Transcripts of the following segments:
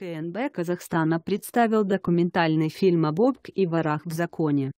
КНБ Казахстана представил документальный фильм о Бобк и ворах в законе.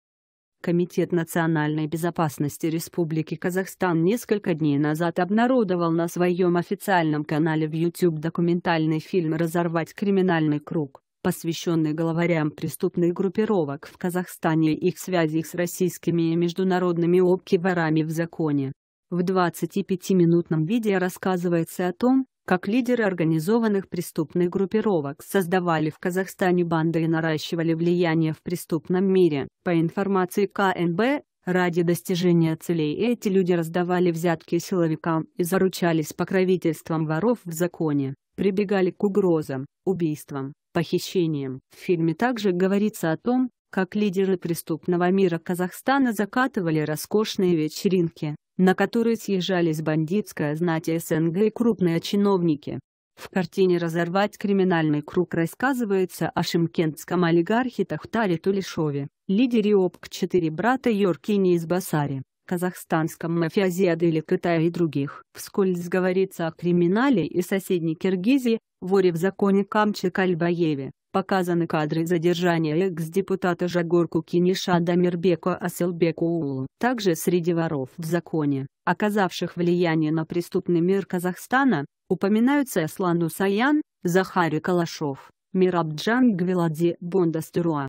Комитет национальной безопасности Республики Казахстан несколько дней назад обнародовал на своем официальном канале в YouTube документальный фильм «Разорвать криминальный круг», посвященный главарям преступных группировок в Казахстане и их связях с российскими и международными обки-ворами в законе. В 25-минутном видео рассказывается о том, как лидеры организованных преступных группировок создавали в Казахстане банды и наращивали влияние в преступном мире. По информации КНБ, ради достижения целей эти люди раздавали взятки силовикам и заручались покровительством воров в законе, прибегали к угрозам, убийствам, похищениям. В фильме также говорится о том, как лидеры преступного мира Казахстана закатывали роскошные вечеринки, на которые съезжались бандитская знать СНГ и крупные чиновники. В картине «Разорвать криминальный круг» рассказывается о шимкентском олигархе Тахтаре Тулешове, лидере ОПК-4 брата Йоркини из Басари, казахстанском мафиазе Аделе Китая и других. Вскользь говорится о криминале и соседней Киргизии, воре в законе Камче Кальбаеве. Показаны кадры задержания экс-депутата Жагорку Киниша Дамирбека Асылбекуулу. Также среди воров в законе, оказавших влияние на преступный мир Казахстана, упоминаются Аслан Усаян, Захари Калашов, Мирабджан Гвиладзе Бондастыруа,